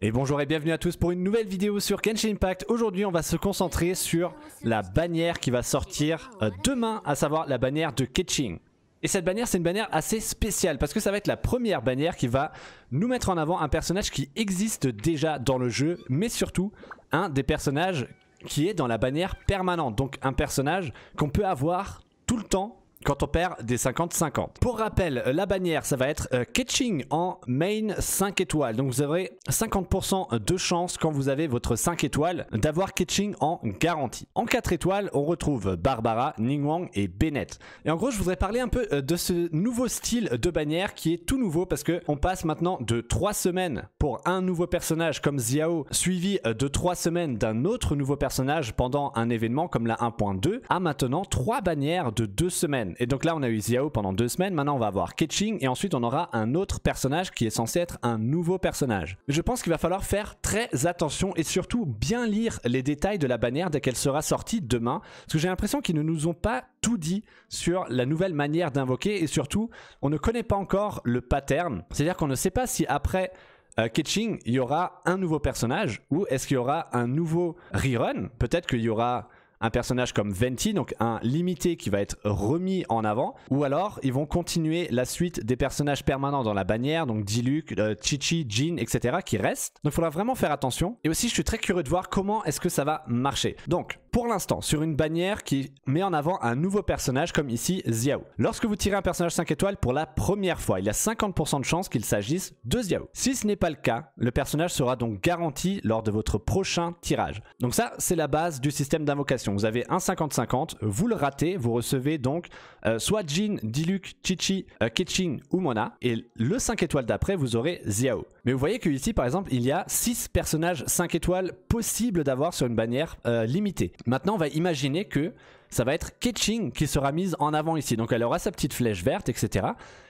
Et bonjour et bienvenue à tous pour une nouvelle vidéo sur Genshin Impact. Aujourd'hui on va se concentrer sur la bannière qui va sortir euh, demain, à savoir la bannière de Ketching. Et cette bannière c'est une bannière assez spéciale parce que ça va être la première bannière qui va nous mettre en avant un personnage qui existe déjà dans le jeu, mais surtout un des personnages qui est dans la bannière permanente. Donc un personnage qu'on peut avoir tout le temps quand on perd des 50-50. Pour rappel, euh, la bannière, ça va être catching euh, en main 5 étoiles. Donc vous aurez 50% de chance quand vous avez votre 5 étoiles d'avoir catching en garantie. En 4 étoiles, on retrouve Barbara, Ningwang et Bennett. Et en gros, je voudrais parler un peu euh, de ce nouveau style de bannière qui est tout nouveau parce que on passe maintenant de 3 semaines pour un nouveau personnage comme Xiao, suivi de 3 semaines d'un autre nouveau personnage pendant un événement comme la 1.2, à maintenant 3 bannières de 2 semaines. Et donc là, on a eu Xiao pendant deux semaines. Maintenant, on va avoir Ketching et ensuite, on aura un autre personnage qui est censé être un nouveau personnage. Je pense qu'il va falloir faire très attention et surtout bien lire les détails de la bannière dès qu'elle sera sortie demain. Parce que j'ai l'impression qu'ils ne nous ont pas tout dit sur la nouvelle manière d'invoquer et surtout, on ne connaît pas encore le pattern. C'est-à-dire qu'on ne sait pas si après euh, Ketching, il y aura un nouveau personnage ou est-ce qu'il y aura un nouveau rerun Peut-être qu'il y aura un personnage comme Venti, donc un limité qui va être remis en avant, ou alors ils vont continuer la suite des personnages permanents dans la bannière, donc Diluc, euh, Chichi, Jean etc., qui restent. Donc il faudra vraiment faire attention. Et aussi, je suis très curieux de voir comment est-ce que ça va marcher. Donc, pour l'instant sur une bannière qui met en avant un nouveau personnage comme ici Xiao. Lorsque vous tirez un personnage 5 étoiles pour la première fois, il y a 50% de chance qu'il s'agisse de Xiao. Si ce n'est pas le cas, le personnage sera donc garanti lors de votre prochain tirage. Donc ça, c'est la base du système d'invocation. Vous avez un 50-50, vous le ratez, vous recevez donc euh, soit Jin, Diluc, Chichi, euh, ou Mona, et le 5 étoiles d'après, vous aurez Xiao. Mais vous voyez que ici, par exemple, il y a 6 personnages 5 étoiles possibles d'avoir sur une bannière euh, limitée. Maintenant, on va imaginer que ça va être Ketching qui sera mise en avant ici. Donc elle aura sa petite flèche verte, etc.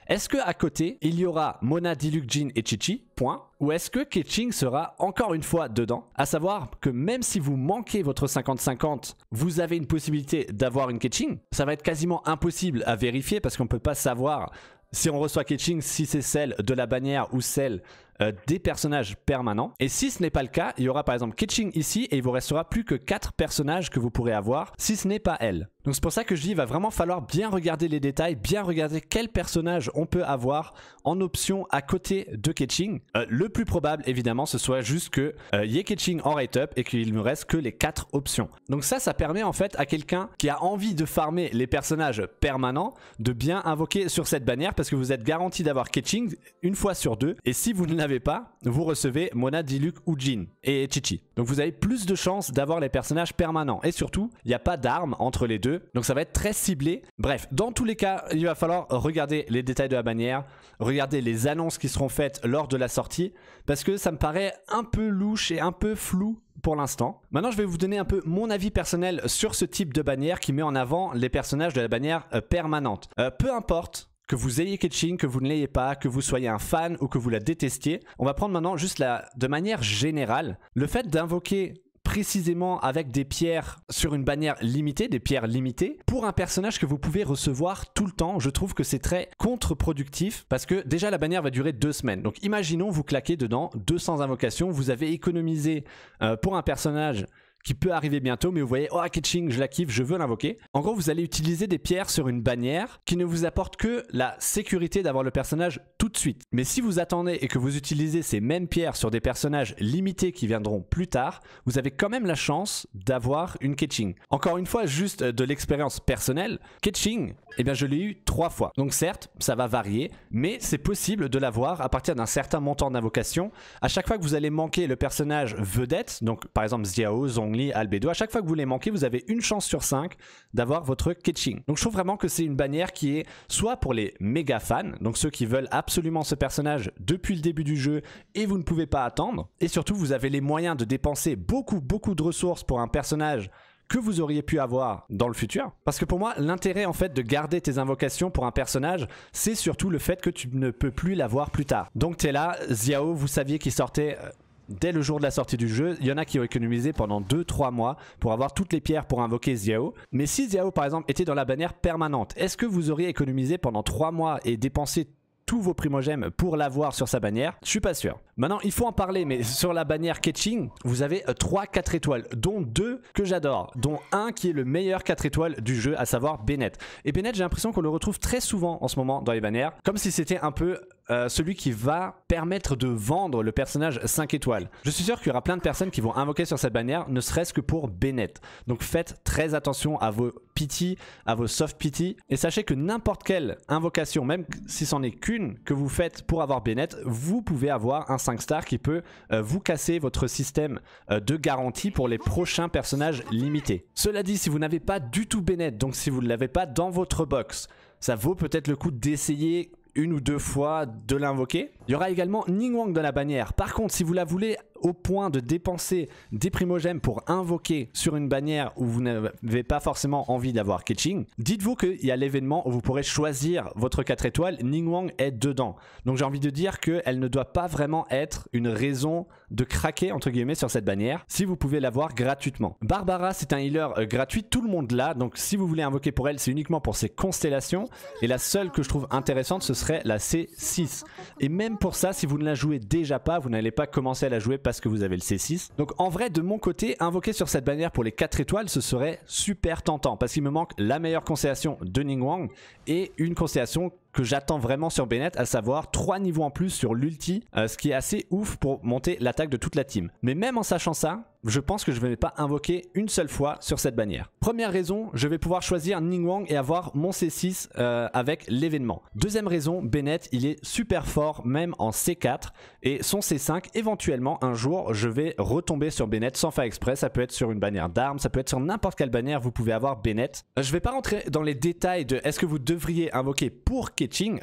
Est-ce qu'à côté, il y aura Mona, Diluc, Jin et Chichi Point. Ou est-ce que Ketching sera encore une fois dedans A savoir que même si vous manquez votre 50-50, vous avez une possibilité d'avoir une Ketching. Ça va être quasiment impossible à vérifier parce qu'on ne peut pas savoir si on reçoit Ketching, si c'est celle de la bannière ou celle euh, des personnages permanents. Et si ce n'est pas le cas, il y aura par exemple Ketching ici et il vous restera plus que 4 personnages que vous pourrez avoir si ce n'est pas elle. Donc c'est pour ça que je dis il va vraiment falloir bien regarder les détails, bien regarder quels personnage on peut avoir en option à côté de Ketching. Euh, le plus probable évidemment ce soit juste que euh, y ait Ketching en rate up et qu'il ne reste que les 4 options. Donc ça ça permet en fait à quelqu'un qui a envie de farmer les personnages permanents de bien invoquer sur cette bannière parce que vous êtes garanti d'avoir Ketching une fois sur deux et si vous ne l'avez pas, vous recevez Mona, Diluc ou Jin et Chichi. Donc vous avez plus de chances d'avoir les personnages permanents. Et surtout, il n'y a pas d'armes entre les deux. Donc ça va être très ciblé. Bref, dans tous les cas, il va falloir regarder les détails de la bannière, regarder les annonces qui seront faites lors de la sortie. Parce que ça me paraît un peu louche et un peu flou pour l'instant. Maintenant, je vais vous donner un peu mon avis personnel sur ce type de bannière qui met en avant les personnages de la bannière euh, permanente. Euh, peu importe que vous ayez Ketching, que vous ne l'ayez pas, que vous soyez un fan ou que vous la détestiez, on va prendre maintenant juste la, de manière générale, le fait d'invoquer précisément avec des pierres sur une bannière limitée, des pierres limitées, pour un personnage que vous pouvez recevoir tout le temps. Je trouve que c'est très contre-productif parce que déjà la bannière va durer deux semaines. Donc imaginons vous claquez dedans 200 invocations, vous avez économisé euh, pour un personnage qui peut arriver bientôt, mais vous voyez, oh Ketching, je la kiffe, je veux l'invoquer. En gros, vous allez utiliser des pierres sur une bannière qui ne vous apporte que la sécurité d'avoir le personnage tout de suite. Mais si vous attendez et que vous utilisez ces mêmes pierres sur des personnages limités qui viendront plus tard, vous avez quand même la chance d'avoir une Ketching. Encore une fois, juste euh, de l'expérience personnelle, Ketching, eh bien je l'ai eu trois fois. Donc certes, ça va varier, mais c'est possible de l'avoir à partir d'un certain montant d'invocation. À chaque fois que vous allez manquer le personnage vedette, donc par exemple Ziao, Zhongli, À chaque fois que vous les manquez, vous avez une chance sur 5 d'avoir votre catching. Donc je trouve vraiment que c'est une bannière qui est soit pour les méga fans, donc ceux qui veulent absolument ce personnage depuis le début du jeu et vous ne pouvez pas attendre. Et surtout, vous avez les moyens de dépenser beaucoup, beaucoup de ressources pour un personnage que vous auriez pu avoir dans le futur. Parce que pour moi, l'intérêt en fait de garder tes invocations pour un personnage, c'est surtout le fait que tu ne peux plus l'avoir plus tard. Donc t'es là, Ziao, vous saviez qu'il sortait euh, dès le jour de la sortie du jeu. Il y en a qui ont économisé pendant 2-3 mois pour avoir toutes les pierres pour invoquer Xiao. Mais si Xiao par exemple était dans la bannière permanente, est-ce que vous auriez économisé pendant 3 mois et dépensé tous vos primogèmes pour l'avoir sur sa bannière Je suis pas sûr. Maintenant, il faut en parler, mais sur la bannière catching, vous avez 3 4 étoiles, dont 2 que j'adore, dont un qui est le meilleur 4 étoiles du jeu, à savoir Bennett. Et Bennett, j'ai l'impression qu'on le retrouve très souvent en ce moment dans les bannières, comme si c'était un peu euh, celui qui va permettre de vendre le personnage 5 étoiles. Je suis sûr qu'il y aura plein de personnes qui vont invoquer sur cette bannière, ne serait-ce que pour Bennett. Donc faites très attention à vos pity, à vos soft pity, et sachez que n'importe quelle invocation, même si c'en est qu'une que vous faites pour avoir Bennett, vous pouvez avoir un 5 star qui peut euh, vous casser votre système euh, de garantie pour les prochains personnages limités. Cela dit, si vous n'avez pas du tout Bennett, donc si vous ne l'avez pas dans votre box, ça vaut peut-être le coup d'essayer une ou deux fois de l'invoquer. Il y aura également Ning Wang dans la bannière. Par contre, si vous la voulez au point de dépenser des primogèmes pour invoquer sur une bannière où vous n'avez pas forcément envie d'avoir Ketching, dites-vous qu'il y a l'événement où vous pourrez choisir votre 4 étoiles, ningwang est dedans. Donc j'ai envie de dire qu'elle ne doit pas vraiment être une raison de craquer entre guillemets sur cette bannière si vous pouvez l'avoir gratuitement. Barbara c'est un healer euh, gratuit, tout le monde l'a, donc si vous voulez invoquer pour elle c'est uniquement pour ses constellations et la seule que je trouve intéressante ce serait la C6. Et même pour ça si vous ne la jouez déjà pas, vous n'allez pas commencer à la jouer parce que vous avez le C6. Donc en vrai, de mon côté, invoquer sur cette bannière pour les 4 étoiles, ce serait super tentant parce qu'il me manque la meilleure constellation de Ning Wang et une constellation que j'attends vraiment sur Bennett, à savoir 3 niveaux en plus sur l'ulti, euh, ce qui est assez ouf pour monter l'attaque de toute la team. Mais même en sachant ça, je pense que je ne vais pas invoquer une seule fois sur cette bannière. Première raison, je vais pouvoir choisir Wang et avoir mon C6 euh, avec l'événement. Deuxième raison, Bennett, il est super fort même en C4 et son C5, éventuellement un jour, je vais retomber sur Bennett sans faire exprès. Ça peut être sur une bannière d'armes, ça peut être sur n'importe quelle bannière, vous pouvez avoir Bennett. Euh, je ne vais pas rentrer dans les détails de est-ce que vous devriez invoquer pour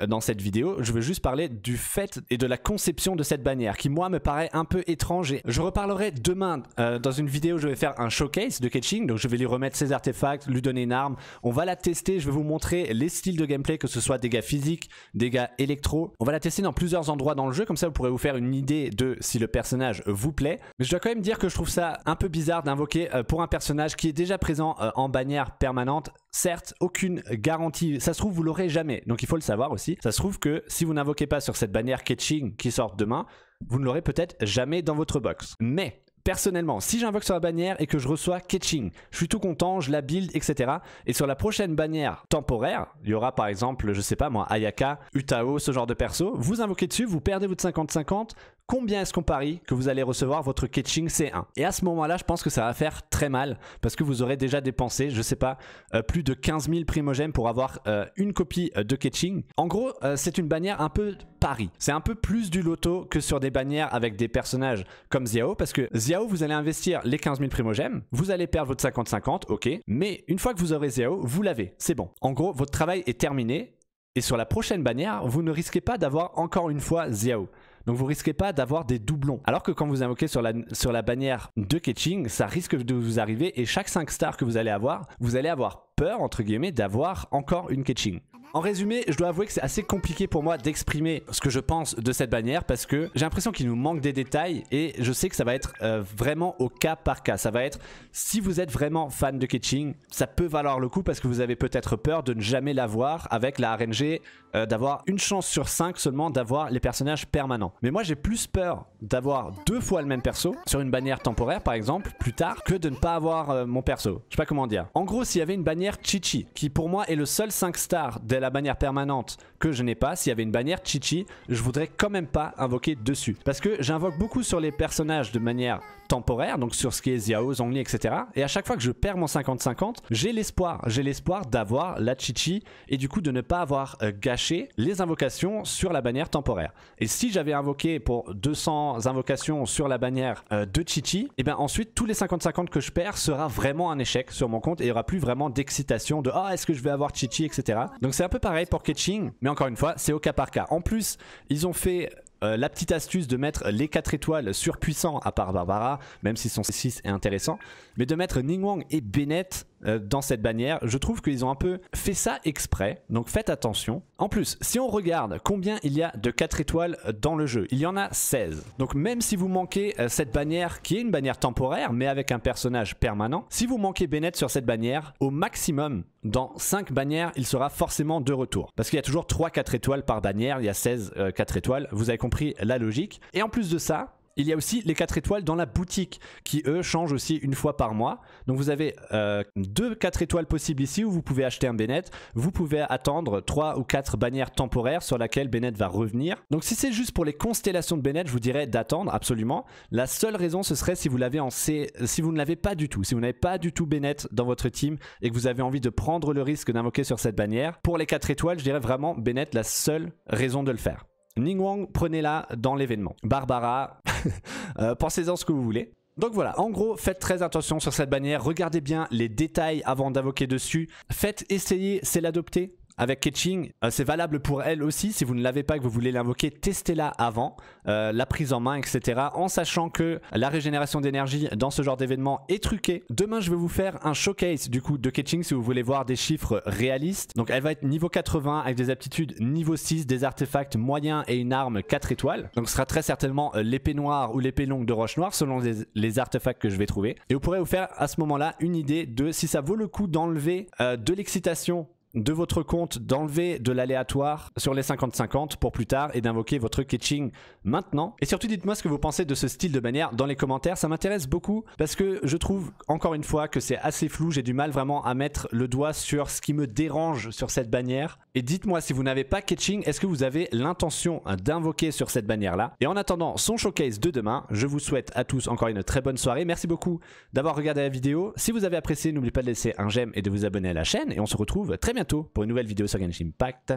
dans cette vidéo, je veux juste parler du fait et de la conception de cette bannière qui moi me paraît un peu étrange. je reparlerai demain euh, dans une vidéo, je vais faire un showcase de Catching, donc je vais lui remettre ses artefacts, lui donner une arme, on va la tester, je vais vous montrer les styles de gameplay, que ce soit dégâts physiques, dégâts électro. On va la tester dans plusieurs endroits dans le jeu, comme ça vous pourrez vous faire une idée de si le personnage vous plaît. Mais je dois quand même dire que je trouve ça un peu bizarre d'invoquer euh, pour un personnage qui est déjà présent euh, en bannière permanente, certes aucune garantie, ça se trouve vous l'aurez jamais, donc il faut le savoir aussi. Ça se trouve que si vous n'invoquez pas sur cette bannière catching qui sort demain, vous ne l'aurez peut-être jamais dans votre box. Mais personnellement, si j'invoque sur la bannière et que je reçois catching, je suis tout content, je la build, etc. Et sur la prochaine bannière temporaire, il y aura par exemple, je sais pas moi, Ayaka, Utao, ce genre de perso, vous invoquez dessus, vous perdez votre 50-50, combien est-ce qu'on parie que vous allez recevoir votre catching C1 Et à ce moment-là, je pense que ça va faire très mal parce que vous aurez déjà dépensé, je sais pas, euh, plus de 15 000 primogènes pour avoir euh, une copie euh, de catching. En gros, c'est une bannière un peu pari. C'est un peu plus du loto que sur des bannières avec des personnages comme Ziao parce que Ziao, vous allez investir les 15 000 primogèmes, vous allez perdre votre 50-50, ok, mais une fois que vous aurez Ziao, vous l'avez, c'est bon. En gros, votre travail est terminé et sur la prochaine bannière, vous ne risquez pas d'avoir encore une fois Xiao. Donc vous risquez pas d'avoir des doublons. Alors que quand vous invoquez sur la, sur la bannière de catching, ça risque de vous arriver et chaque 5 stars que vous allez avoir, vous allez avoir peur entre guillemets d'avoir encore une catching. En résumé, je dois avouer que c'est assez compliqué pour moi d'exprimer ce que je pense de cette bannière parce que j'ai l'impression qu'il nous manque des détails et je sais que ça va être euh, vraiment au cas par cas. Ça va être, si vous êtes vraiment fan de Ketching, ça peut valoir le coup parce que vous avez peut-être peur de ne jamais l'avoir avec la RNG, euh, d'avoir une chance sur 5 seulement d'avoir les personnages permanents. Mais moi j'ai plus peur d'avoir deux fois le même perso sur une bannière temporaire par exemple plus tard que de ne pas avoir euh, mon perso. Je sais pas comment dire. En gros, s'il y avait une bannière Chichi qui pour moi est le seul 5 stars la bannière permanente que je n'ai pas, s'il y avait une bannière Chichi, je voudrais quand même pas invoquer dessus. Parce que j'invoque beaucoup sur les personnages de manière temporaire, donc sur ce qui est Xiao, Zhongli, etc. Et à chaque fois que je perds mon 50-50, j'ai l'espoir, j'ai l'espoir d'avoir la Chichi et du coup de ne pas avoir euh, gâché les invocations sur la bannière temporaire. Et si j'avais invoqué pour 200 invocations sur la bannière euh, de Chichi, et eh bien ensuite tous les 50-50 que je perds sera vraiment un échec sur mon compte et il n'y aura plus vraiment d'excitation de ah oh, est-ce que je vais avoir Chichi, etc. Donc un peu pareil pour Catching, mais encore une fois, c'est au cas par cas. En plus, ils ont fait euh, la petite astuce de mettre les 4 étoiles surpuissants à part Barbara, même si son 6 est intéressant, mais de mettre Ning et Bennett euh, dans cette bannière. Je trouve qu'ils ont un peu fait ça exprès, donc faites attention. En plus, si on regarde combien il y a de 4 étoiles dans le jeu, il y en a 16. Donc même si vous manquez euh, cette bannière qui est une bannière temporaire mais avec un personnage permanent, si vous manquez Bennett sur cette bannière, au maximum dans 5 bannières, il sera forcément de retour. Parce qu'il y a toujours 3-4 étoiles par bannière, il y a 16 4 euh, étoiles, vous avez compris la logique. Et en plus de ça, il y a aussi les 4 étoiles dans la boutique qui, eux, changent aussi une fois par mois. Donc vous avez euh, deux 4 étoiles possibles ici où vous pouvez acheter un Bennett. Vous pouvez attendre 3 ou 4 bannières temporaires sur laquelle Bennett va revenir. Donc si c'est juste pour les constellations de Bennett, je vous dirais d'attendre absolument. La seule raison, ce serait si vous l'avez en si vous ne l'avez pas du tout, si vous n'avez pas du tout Bennett dans votre team et que vous avez envie de prendre le risque d'invoquer sur cette bannière. Pour les 4 étoiles, je dirais vraiment Bennett la seule raison de le faire. Ning Wang, prenez-la dans l'événement. Barbara, euh, pensez-en ce que vous voulez. Donc voilà, en gros, faites très attention sur cette bannière, regardez bien les détails avant d'invoquer dessus, faites essayer, c'est l'adopter, avec Catching, euh, c'est valable pour elle aussi. Si vous ne l'avez pas et que vous voulez l'invoquer, testez-la avant, euh, la prise en main, etc. En sachant que la régénération d'énergie dans ce genre d'événement est truquée. Demain, je vais vous faire un showcase du coup de Catching si vous voulez voir des chiffres réalistes. Donc elle va être niveau 80 avec des aptitudes niveau 6, des artefacts moyens et une arme 4 étoiles. Donc ce sera très certainement euh, l'épée noire ou l'épée longue de roche noire selon les, artefacts que je vais trouver. Et vous pourrez vous faire à ce moment-là une idée de si ça vaut le coup d'enlever de l'excitation de votre compte d'enlever de l'aléatoire sur les 50-50 pour plus tard et d'invoquer votre catching maintenant. Et surtout, dites-moi ce que vous pensez de ce style de bannière dans les commentaires. Ça m'intéresse beaucoup parce que je trouve encore une fois que c'est assez flou. J'ai du mal vraiment à mettre le doigt sur ce qui me dérange sur cette bannière. Et dites-moi si vous n'avez pas catching, est-ce que vous avez l'intention d'invoquer sur cette bannière-là Et en attendant son showcase de demain, je vous souhaite à tous encore une très bonne soirée. Merci beaucoup d'avoir regardé la vidéo. Si vous avez apprécié, n'oubliez pas de laisser un j'aime et de vous abonner à la chaîne. Et on se retrouve très bientôt pour une nouvelle vidéo sur Genshin Impact.